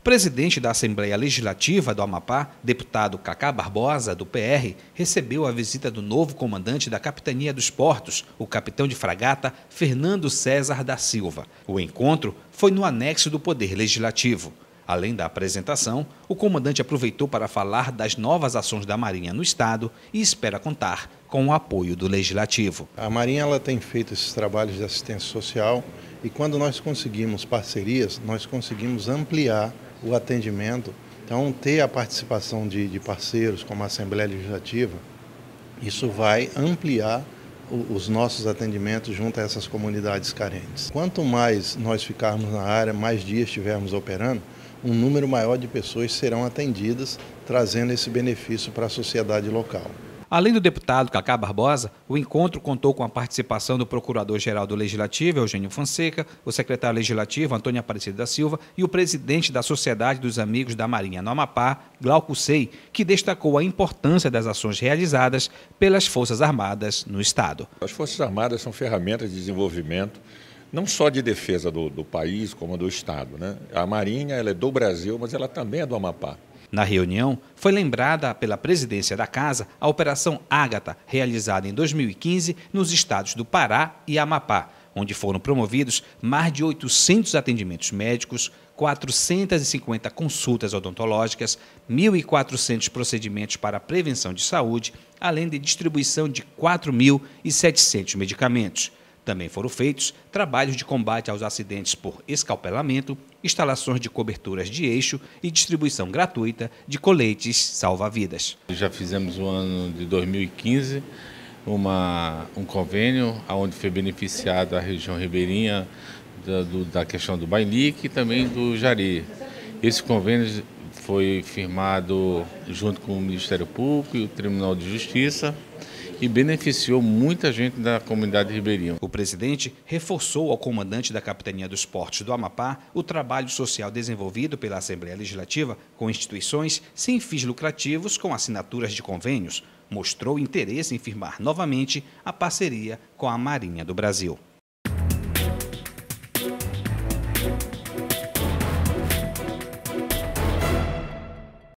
O presidente da Assembleia Legislativa do Amapá, deputado Cacá Barbosa, do PR, recebeu a visita do novo comandante da Capitania dos Portos, o capitão de fragata Fernando César da Silva. O encontro foi no anexo do Poder Legislativo. Além da apresentação, o comandante aproveitou para falar das novas ações da Marinha no Estado e espera contar com o apoio do Legislativo. A Marinha ela tem feito esses trabalhos de assistência social e quando nós conseguimos parcerias, nós conseguimos ampliar o atendimento. Então, ter a participação de, de parceiros como a Assembleia Legislativa, isso vai ampliar o, os nossos atendimentos junto a essas comunidades carentes. Quanto mais nós ficarmos na área, mais dias estivermos operando, um número maior de pessoas serão atendidas, trazendo esse benefício para a sociedade local. Além do deputado Cacá Barbosa, o encontro contou com a participação do Procurador-Geral do Legislativo, Eugênio Fonseca, o secretário legislativo, Antônio Aparecido da Silva, e o presidente da Sociedade dos Amigos da Marinha no Amapá, Glauco Sei, que destacou a importância das ações realizadas pelas Forças Armadas no Estado. As Forças Armadas são ferramentas de desenvolvimento não só de defesa do, do país, como do Estado. Né? A Marinha ela é do Brasil, mas ela também é do Amapá. Na reunião, foi lembrada pela presidência da Casa a Operação Ágata, realizada em 2015 nos estados do Pará e Amapá, onde foram promovidos mais de 800 atendimentos médicos, 450 consultas odontológicas, 1.400 procedimentos para prevenção de saúde, além de distribuição de 4.700 medicamentos. Também foram feitos trabalhos de combate aos acidentes por escalpelamento, instalações de coberturas de eixo e distribuição gratuita de coletes salva-vidas. Já fizemos no ano de 2015 uma, um convênio onde foi beneficiada a região ribeirinha da, do, da questão do Bailique e também do Jari. Esse convênio foi firmado junto com o Ministério Público e o Tribunal de Justiça e beneficiou muita gente da comunidade ribeirinha. O presidente reforçou ao comandante da Capitania dos Portos do Amapá o trabalho social desenvolvido pela Assembleia Legislativa com instituições sem fins lucrativos com assinaturas de convênios. Mostrou interesse em firmar novamente a parceria com a Marinha do Brasil.